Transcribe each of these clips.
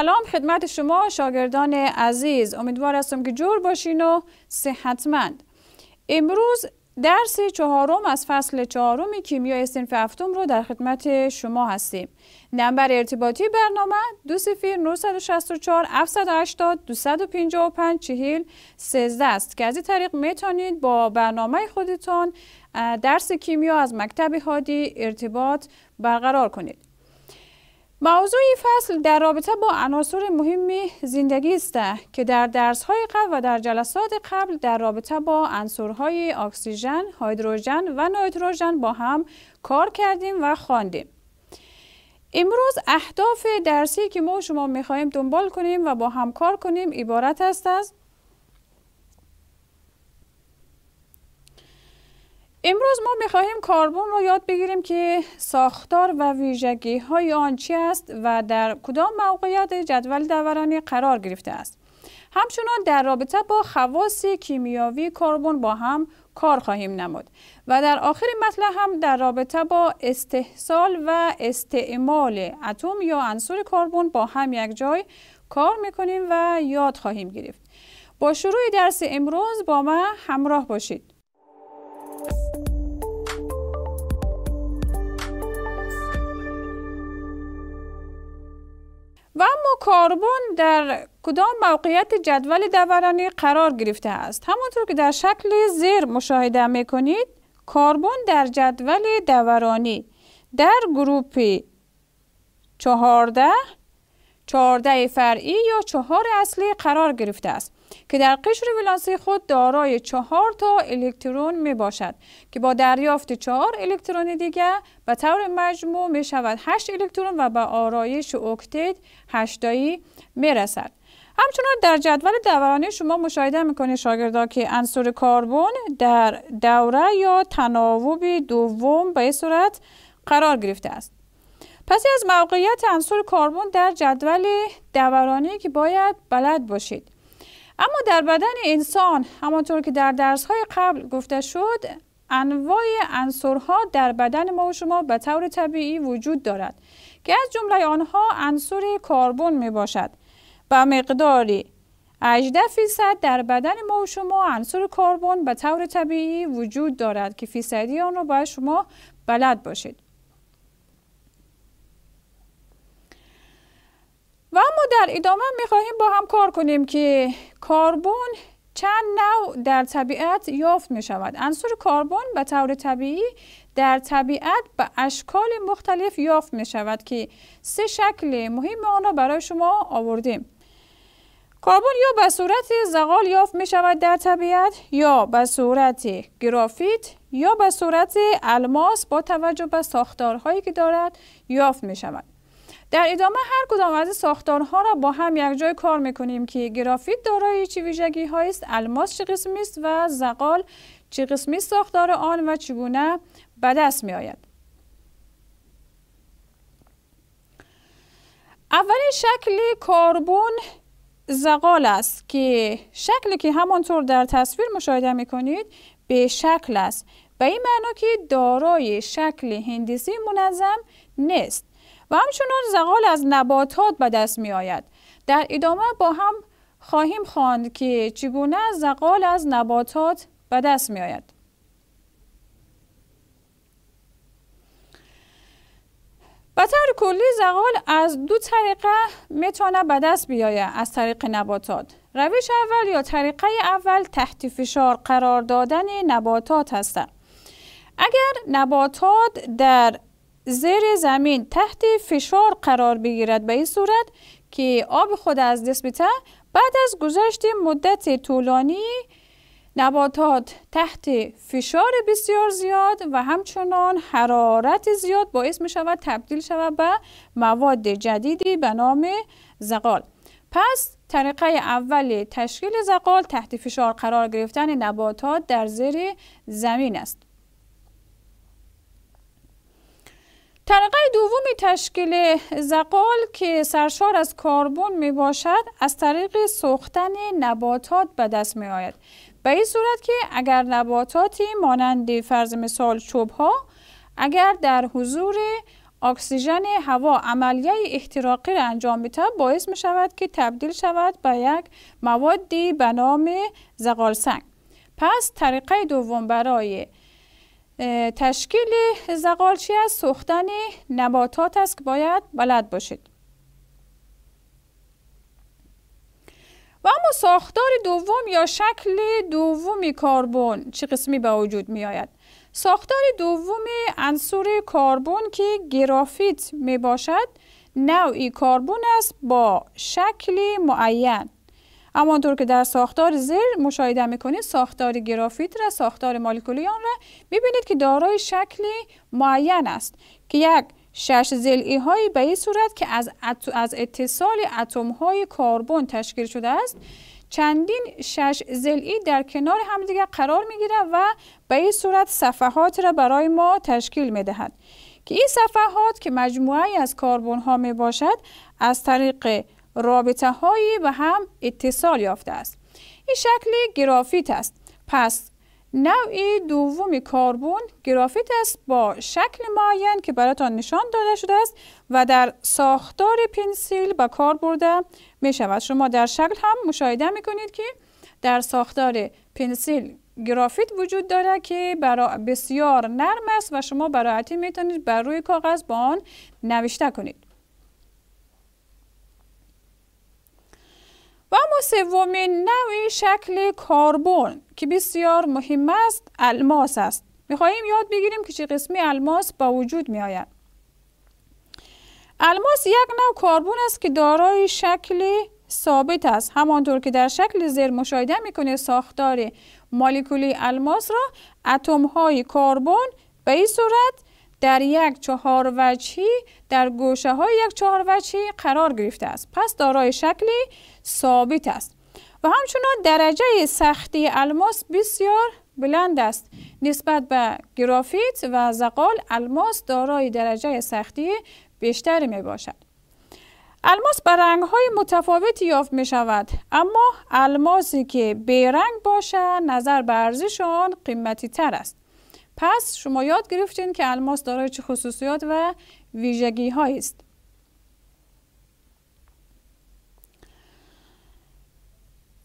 سلام خدمت شما شاگردان عزیز امیدوار هستم که جور باشین و صحتمند امروز درس چهارم از فصل چهارم کیمیا استنف هفتم رو در خدمت شما هستیم نمبر ارتباطی برنامه دو سفیر 964 780 255 چهیل 13 است که از این طریق میتونید با برنامه خودتان درس کیمیا از مکتب هادی ارتباط برقرار کنید موضوع این فصل در رابطه با عناصر مهم زندگی است که در درس‌های قبل و در جلسات قبل در رابطه با های اکسیژن، هیدروژن و نیتروژن با هم کار کردیم و خواندیم. امروز اهداف درسی که ما شما خواهیم دنبال کنیم و با هم کار کنیم عبارت است از امروز ما خواهیم کاربون را یاد بگیریم که ساختار و ویژگی های آن چی است و در کدام موقعیت جدول دورانی قرار گرفته است. همچنان در رابطه با خواص کیمیاوی کاربون با هم کار خواهیم نمود و در آخر مطلب هم در رابطه با استحصال و استعمال اتم یا عنصر کاربون با هم یک جای کار میکنیم و یاد خواهیم گرفت. با شروع درس امروز با من همراه باشید. و اما کاربن در کدام موقعیت جدول دورانی قرار گرفته است همانطور که در شکل زیر مشاهده می کنید در جدول دورانی در گروپ 14 14 فرعی یا چهار اصلی قرار گرفته است که در قشر ولانسی خود دارای چهار تا الکترون می باشد که با دریافت چهار الکترون دیگر به طور مجموع می شود هشت الکترون و به آرایش اکتید هشتایی می رسد. همچنان در جدول دورانی شما مشاهده میکنید شاگردا که عنصر کربن در دوره یا تناوب دوم به صورت قرار گرفته است. پس از موقعیت عنصر کربن در جدول دورانی که باید بلد باشید. اما در بدن انسان همانطور که در درس های قبل گفته شد انواع ها در بدن ما و شما به طور طبیعی وجود دارد که از جمله آنها انصر کربن می باشد و مقداری 18 فیصد در بدن ما و شما انصر کربن به طور طبیعی وجود دارد که فیصدی آن را باید شما بلد باشید اما در ادامه میخواهیم با هم کار کنیم که کاربون چند نوع در طبیعت یافت می شود عنصر کاربن به طور طبیعی در طبیعت به اشکال مختلف یافت می شود که سه شکل مهم آن را برای شما آوردیم کاربن یا به صورت زغال یافت می شود در طبیعت یا به صورت گرافیت یا به صورت الماس با توجه به ساختارهایی که دارد یافت می شود در ادامه هر کدام از ساختارها را با هم یک جای کار میکنیم که گرافیت دارای چه ویژگی است الماس چه قسمی است و زغال چه قسمی ساختار آن و چگونه به دست می آید اولین شکل کاربون زغال است که شکلی که همانطور در تصویر مشاهده می کنید به شکل است به این معنی که دارای شکل هندسی منظم نیست و همچنان زغال از نباتات به دست می آید در ادامه با هم خواهیم خواند که چگونه زغال از نباتات به دست می آید به طور کلی زغال از دو طریقه می میتونه به دست بیاید از طریق نباتات رویش اول یا طریقه اول تحت فشار قرار دادن نباتات هستند اگر نباتات در زیر زمین تحت فشار قرار بگیرد به این صورت که آب خود از دست بیته بعد از گذشت مدت طولانی نباتات تحت فشار بسیار زیاد و همچنان حرارت زیاد باعث می شود تبدیل شود به مواد جدیدی به نام زغال پس طریقه اول تشکیل زغال تحت فشار قرار گرفتن نباتات در زیر زمین است طبقه دوم تشکیل زقال که سرشار از کاربن می باشد از طریق سوختن نباتات به دست می آید. به این صورت که اگر نباتاتی مانند فرض مثال چوب ها اگر در حضور اکسیژن هوا عملیه احتراقی را انجام میده باعث می شود که تبدیل شود به یک موادی به نام زغال سنگ. پس طریقه دوم برای تشکیل چی از سوختن نباتات است که باید بلد باشید و اما ساختار دوم یا شکل دومی کربن چه قسمی به وجود می آید ساختار دوم انصور کربن که گرافیت می باشد نوعی کربن است با شکل معین همانطور که در ساختار زیر مشاهده میکنید ساختار گرافیت را ساختار مولکولی آن را میبینید که دارای شکلی معین است که یک شش زلعی هایی به این صورت که از, از اتصال اتم های کربن تشکیل شده است چندین شش زلعی در کنار همدیگر قرار می و به این صورت صفحات را برای ما تشکیل می که این صفحات که مجموعه از کربن ها می باشد از طریق رابطه هایی و هم اتصال یافته است این شکل گرافیت است پس نوع دوم کاربون گرافیت است با شکل معین که براتان نشان داده شده است و در ساختار پنسیل با کار برده می شود شما در شکل هم مشاهده می کنید که در ساختار پنسیل گرافیت وجود داره که برا بسیار نرم است و شما براحتی می توانید بر روی کاغذ با آن نوشته کنید و اما سومین نوع شکل کاربن که بسیار مهم است الماس است میخواهیم یاد بگیریم که چه قسمی الماس با وجود می آید الماس یک نوع کاربن است که دارای شکل ثابت است همانطور که در شکل زیر مشاهده میکنه ساختار مولکولی الماس را اتم های کربن به این صورت در یک چهار وجهی در گوشه های یک چهار وجهی قرار گرفته است پس دارای شکلی ثابت است و همچنان درجه سختی الماس بسیار بلند است نسبت به گرافیت و زغال الماس دارای درجه سختی بیشتر می باشد الماس به رنگ های متفاوتی یافت می شود اما الماسی که بیرنگ باشد نظر به ارزش آن قیمتی تر است پس شما یاد گرفتین که الماس دارای چه خصوصیات و ویژگی است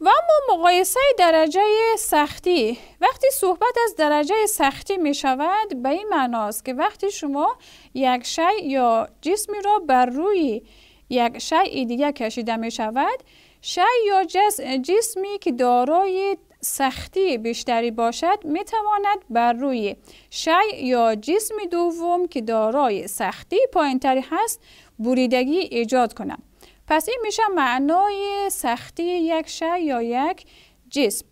و اما مقایسه درجه سختی وقتی صحبت از درجه سختی می شود به این معناست که وقتی شما یک شی یا جسمی را بر روی یک شی دیگه کشیده می شود شی یا جسمی که دارای سختی بیشتری باشد می تواند بر روی شی یا جسم دوم که دارای سختی پایینتری هست بریدگی ایجاد کند پس این میشه معنای سختی یک شه یا یک جسم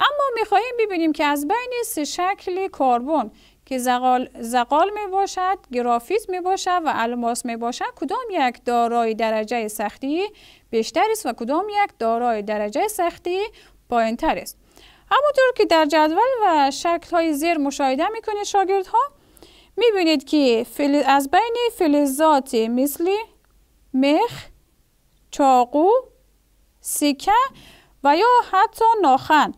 اما میخواییم ببینیم که از بین سه شکل کربن که زغال, زغال می باشد، گرافیت می باشد و الماس می باشد کدام یک دارای درجه سختی بیشتر است و کدام یک دارای درجه سختی پایین تر است همونطور که در جدول و شکل های زیر مشاهده می کنید شاگرد ها می بینید که از بین فلزات مثل مخ، چاقو سیکه و یا حتی ناخن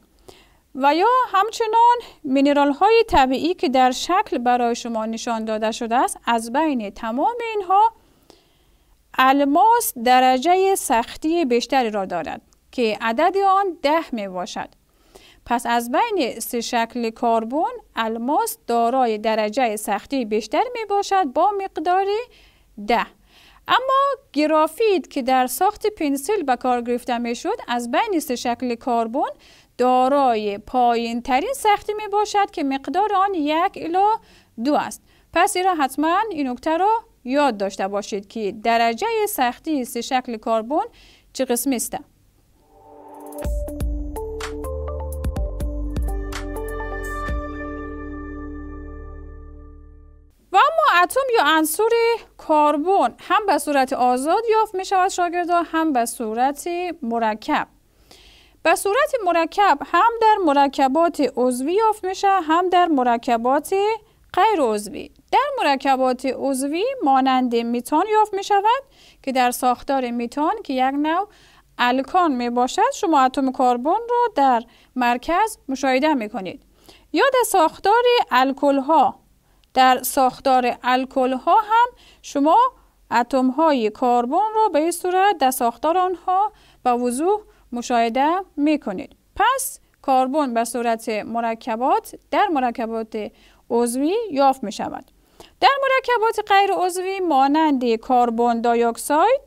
و یا همچنان مینرال های طبیعی که در شکل برای شما نشان داده شده است از بین تمام اینها الماس درجه سختی بیشتری را دارد که عدد آن ده می باشد پس از بین سه شکل کربن الماس دارای درجه سختی بیشتر می باشد با مقداری ده اما گرافیت که در ساخت پنسل به کار گرفته می شد از بین سه شکل کاربن دارای پایین ترین سختی می باشد که مقدار آن یک الا دو است پس ایرا حتما این نکته را یاد داشته باشید که درجه سختی سه شکل کاربن چه قسمی است اتم یا انصور کربن هم به صورت آزاد یافت می شود شاگردا هم به صورت مرکب به صورت مرکب هم در مرکبات عضوی یافت میشه هم در مرکبات غیر عضوی در مرکبات عضوی مانند میتان یافت می شود که در ساختار میتان که یک نوع الکان می باشد شما اتم کربن را در مرکز مشاهده می کنید یا در ساختار الکل ها در ساختار الکل ها هم شما اتم های کربن رو به این صورت در ساختار آنها با وضوح مشاهده می کنید. پس کربن به صورت مرکبات در مرکبات عضوی یافت می شود. در مرکبات غیر عضوی مانند کربن دایوکساید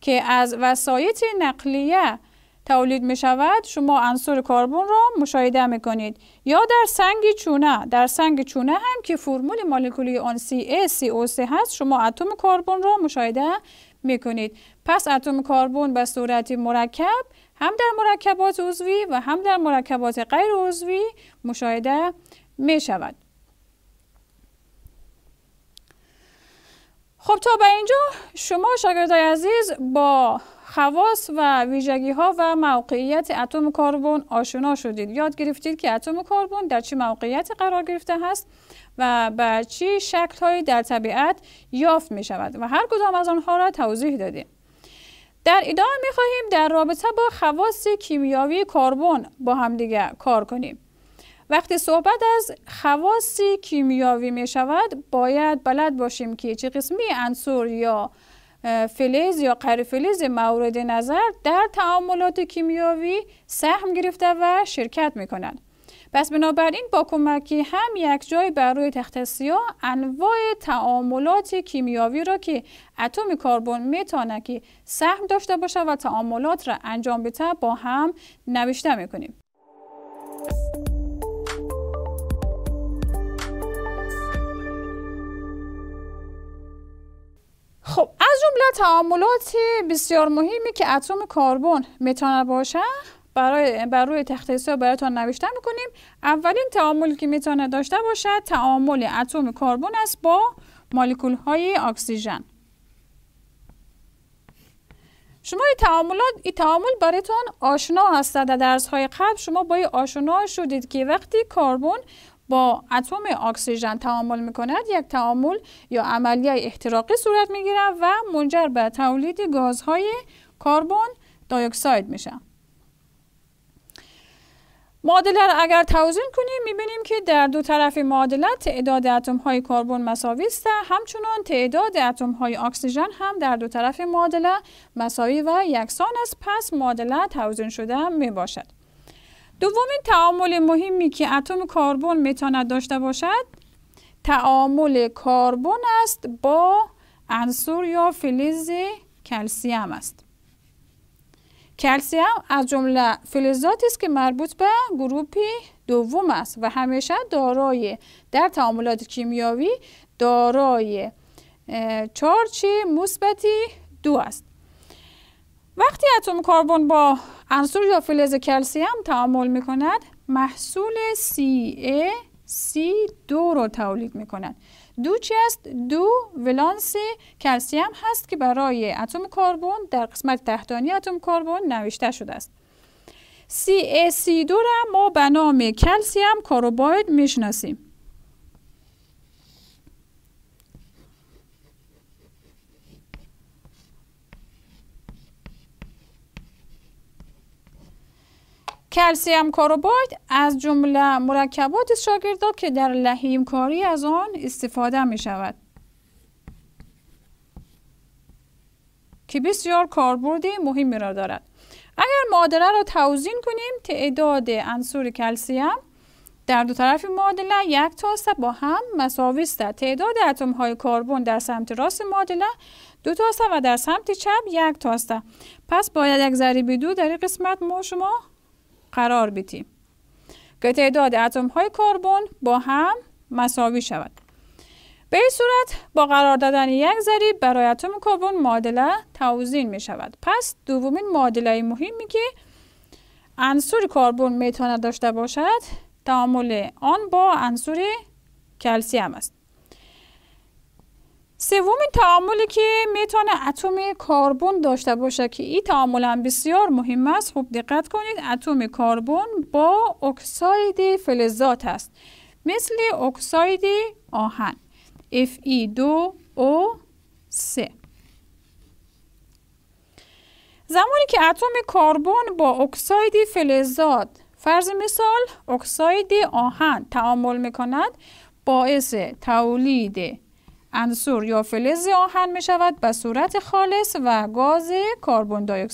که از وسایط نقلیه تولید می شود شما عنصر کربن را مشاهده می کنید یا در سنگ چونه در سنگ چونه هم که فرمول مولکولی آن CaCO3 هست شما اتم کربن را مشاهده می کنید پس اتم کربن به صورت مرکب هم در مرکبات عضوی و هم در مرکبات غیر عضوی مشاهده می شود خب تا به اینجا شما شاگردای عزیز با خواص و ویژگی ها و موقعیت اتم کربن آشنا شدید یاد گرفتید که اتم کربن در چه موقعیت قرار گرفته است و به چه شکل هایی در طبیعت یافت می شود و هر کدام از آنها را توضیح دادیم در ادامه می خواهیم در رابطه با خواص کیمیاوی کربن با همدیگه کار کنیم وقتی صحبت از خواص کیمیاوی می شود باید بلد باشیم که چه قسمی عنصر یا فلز یا قرفلز مورد نظر در تعاملات کیمیاوی سهم گرفته و شرکت می کنند. پس بنابراین با کمکی هم یک جای بر روی تخت سیاه انواع تعاملات کیمیاوی را که اتم کربن میتانه که سهم داشته باشه و تعاملات را انجام بده با هم نوشته میکنیم خب از جمله تعاملات بسیار مهمی که اتم کربن میتونه باشه برای بر روی تخته حساب براتون نوشته میکنیم اولین تعاملی که میتونه داشته باشه تعامل اتم کربن است با مولکول های اکسیژن شما این تعاملات این تعامل براتون آشنا هست در درس های قبل شما با آشنا شدید که وقتی کربن با اتم اکسیژن تعامل میکند یک تعامل یا عملیه احتراقی صورت میگیرد و منجر به تولید گازهای کربن دایوکساید میشه معادله را اگر توضیح کنیم میبینیم که در دو طرف معادله تعداد اتم های کربن مساوی است همچنان تعداد اتم های اکسیژن هم در دو طرف معادله مساوی و یکسان است پس معادله توضیح شده میباشد. دومین تعامل مهمی که اتم کربن میتواند داشته باشد تعامل کربن است با عنصر یا فلز کلسیم است کلسیم از جمله فلزاتی است که مربوط به گروه دوم است و همیشه دارای در تعاملات کیمیاوی دارای چارچ مثبتی دو است وقتی اتم کربن با عنصر یا فلز کلسیم تعامل می کند محصول CA C2 رو تولید می کند دو چی دو ولانس کلسیم هست که برای اتم کربن در قسمت تحتانی اتم کربن نوشته شده است CaC2 را ما به نام کلسیم می شناسیم. کلسیم کاروبایت از جمله مرکبات شاگردا که در لحیم کاری از آن استفاده می شود که بسیار کاربردی مهمی را دارد اگر معادله را توزین کنیم تعداد عنصر کلسیم در دو طرف معادله یک تاسته با هم مساوی است تعداد اتم های کربن در سمت راست معادله دو تاسته و در سمت چپ یک تاسته. پس باید یک ضریب دو در این قسمت ما شما قرار بدیم که تعداد اتم های کربن با هم مساوی شود به این صورت با قرار دادن یک ذریب برای اتم کربن معادله توزین می شود پس دومین معادله مهمی که عنصر کربن می داشته باشد تعامل آن با عنصر کلسیم است سومین تعاملی که میتونه اتم کربن داشته باشه که این تعامل هم بسیار مهم است خوب دقت کنید اتم کربن با اکساید فلزات است مثل اکساید آهن Fe2O3 زمانی که اتم کربن با اکساید فلزات فرض مثال اکساید آهن تعامل میکند باعث تولید انصور یا فلز آهن می شود به صورت خالص و گاز کاربون دی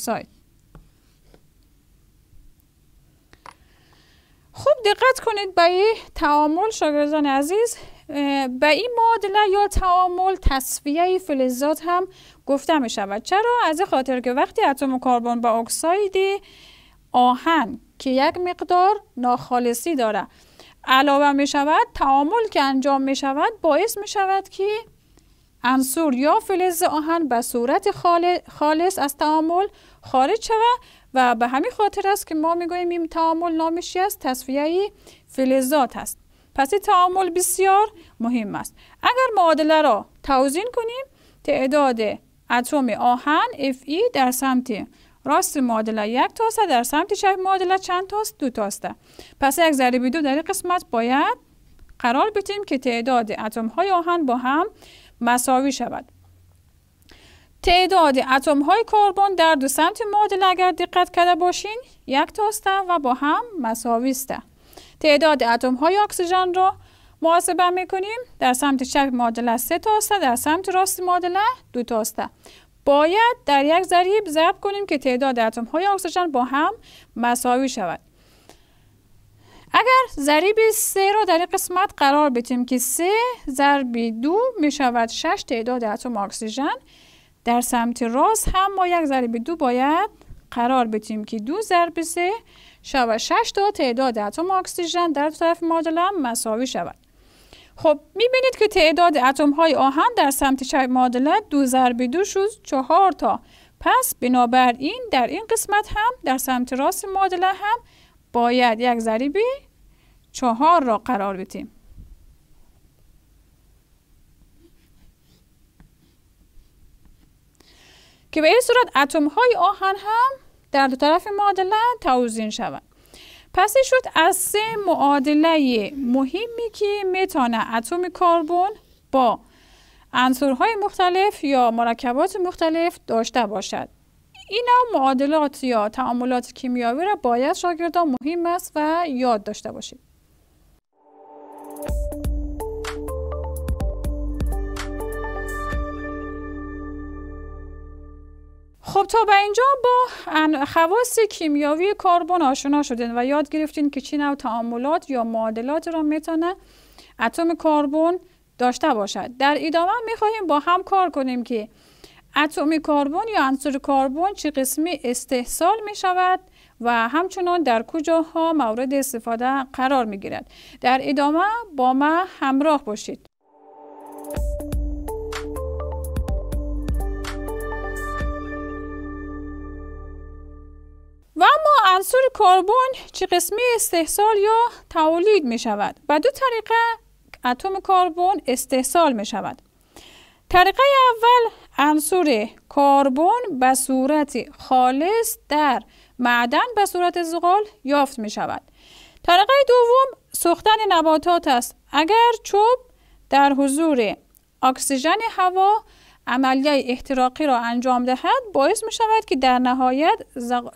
خوب دقت کنید به این تعامل شاگردان عزیز به این معادله یا تعامل تصفیه فلزات هم گفته می شود چرا از این خاطر که وقتی اتم کربن با اکسایدی آهن که یک مقدار ناخالصی داره علاوه می شود تعامل که انجام می شود باعث می شود که انصور یا فلز آهن به صورت خالص از تعامل خارج شود و به همین خاطر است که ما میگوییم این تعامل نامشی از تصفیه فلزات است پس این تعامل بسیار مهم است اگر معادله را توزین کنیم تعداد اتم آهن Fe در سمت راست معادله یک تاسته در سمت چپ معادله چند تاست دو تاسته پس یک ضریب دو در این قسمت باید قرار بدیم که تعداد اتم های آهن با هم مساوی شود تعداد اتم های کربن در دو سمت معادله اگر دقت کرده باشین یک تاسته و با هم مساوی است تعداد اتم های اکسیژن را محاسبه میکنیم در سمت چپ معادله سه تاسته در سمت راست معادله دو تاسته باید در یک ضریب ضرب کنیم که تعداد اتم های اکسیژن با هم مساوی شود اگر ضریب سه را در این قسمت قرار بدیم که سه ضرب دو می شود 6 تعداد اتم اکسیژن در سمت راست هم ما یک ضریب دو باید قرار بدیم که دو ضرب سه شود شش تا تعداد اتم اکسیژن در طرف معادله مساوی شود خب میبینید که تعداد اتم های آهن در سمت چپ معادله دو ضرب دو شد چهار تا پس بنابراین در این قسمت هم در سمت راست معادله هم باید یک ضریب چهار را قرار بدیم که به این صورت اتم های آهن هم در دو طرف معادله توزین شوند پس این شد از سه معادله مهمی که میتونه اتم کربن با انصورهای مختلف یا مرکبات مختلف داشته باشد اینا معادلات یا تعاملات کیمیاوی را باید شاگردان مهم است و یاد داشته باشید خب تا به اینجا با خواص کیمیاوی کربن آشنا شدین و یاد گرفتین که چه نوع تعاملات یا معادلات را میتونه اتم کربن داشته باشد در ادامه میخواهیم با هم کار کنیم که اتم کربن یا عنصر کربن چه قسمی استحصال می و همچنان در کجاها مورد استفاده قرار می در ادامه با ما همراه باشید عنصر کربن چه قسمی استحصال یا تولید می شود و دو طریقه اتم کربن استحصال می شود طریقه اول عنصر کربن به صورت خالص در معدن به صورت زغال یافت می شود طریقه دوم سوختن نباتات است اگر چوب در حضور اکسیژن هوا عملیه احتراقی را انجام دهد باعث می شود که در نهایت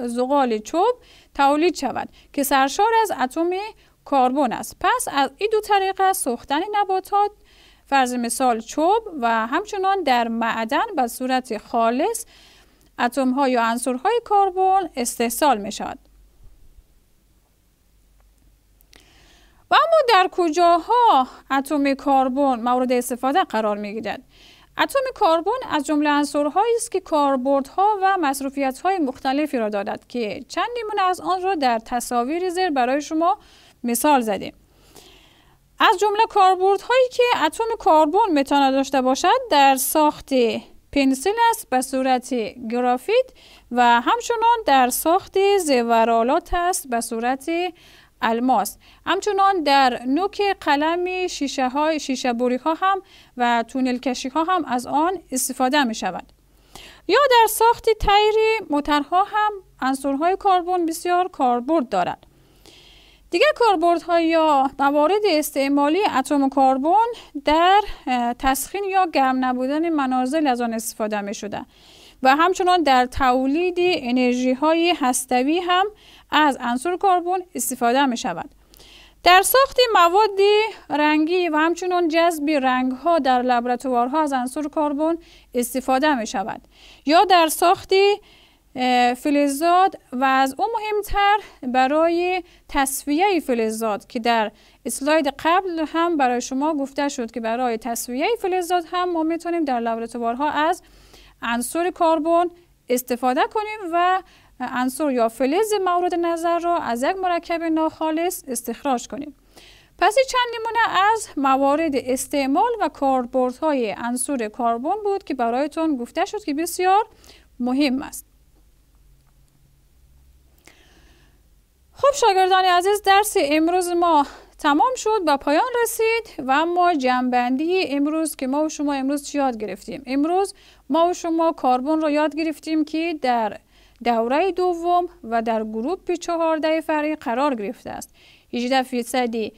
زغال چوب تولید شود که سرشار از اتم کربن است پس از این دو طریقه سوختن نباتات فرض مثال چوب و همچنان در معدن به صورت خالص اتم های یا عنصر های کربن استحصال می شود و اما در کجاها اتم کربن مورد استفاده قرار می گیرد اتم کربن از جمله عنصرهایی است که کاربردها و های مختلفی را دارد که چند نمونه از آن را در تصاویر زیر برای شما مثال زدیم از جمله هایی که اتم کربن میتوان داشته باشد در ساخت پنسل است به صورت گرافیت و همچنان در ساخت زیورالات است به صورت الماس همچنان در نوک قلم شیشه های شیشه بوری ها هم و تونل کشی ها هم از آن استفاده می شود یا در ساخت تایری موترها هم های کربن بسیار کاربرد دارد دیگر های یا موارد استعمالی اتم کربن در تسخین یا گرم نبودن منازل از آن استفاده می شده و همچنان در تولید انرژی های هستوی هم از عنصر کربن استفاده می شود در ساخت مواد رنگی و همچنین جذب رنگ ها در لابراتوارها از عنصر کربن استفاده می شود یا در ساخت فلزات و از او مهمتر برای تصویه فلزات که در اسلاید قبل هم برای شما گفته شد که برای تصویه فلزات هم ما میتونیم در لابراتوارها از عنصر کربن استفاده کنیم و انسور یا فلز مورد نظر را از یک مرکب ناخالص استخراج کنیم پس چند نمونه از موارد استعمال و کاربردهای انصر کربن بود که برایتون گفته شد که بسیار مهم است خب شاگردان عزیز درس امروز ما تمام شد و پایان رسید و ما جنبندی امروز که ما و شما امروز چی یاد گرفتیم امروز ما و شما کاربن را یاد گرفتیم که در دوره دوم و در گروپ 14 فرعی قرار گرفته است 18 فیصدی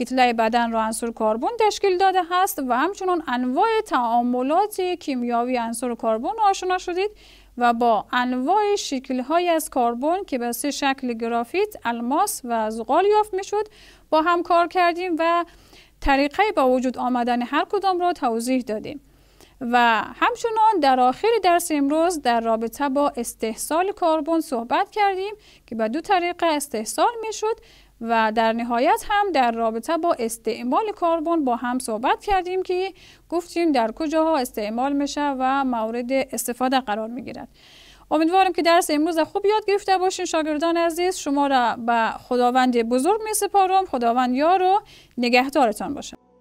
کتله بدن را عنصر کربن تشکیل داده است و همچنین انواع تعاملات کیمیاوی عنصر کربن آشنا شدید و با انواع شکل‌های از کربن که به سه شکل گرافیت، الماس و زغال یافت می‌شد، با هم کار کردیم و طریقه با وجود آمدن هر کدام را توضیح دادیم. و همچنان در آخر درس امروز در رابطه با استحصال کربن صحبت کردیم که به دو طریقه استحصال میشد و در نهایت هم در رابطه با استعمال کربن با هم صحبت کردیم که گفتیم در کجاها استعمال میشه و مورد استفاده قرار گیرد امیدوارم که درس امروز خوب یاد گرفته باشین شاگردان عزیز شما را به خداوند بزرگ می سپارم خداوند یار و نگهدارتان باشه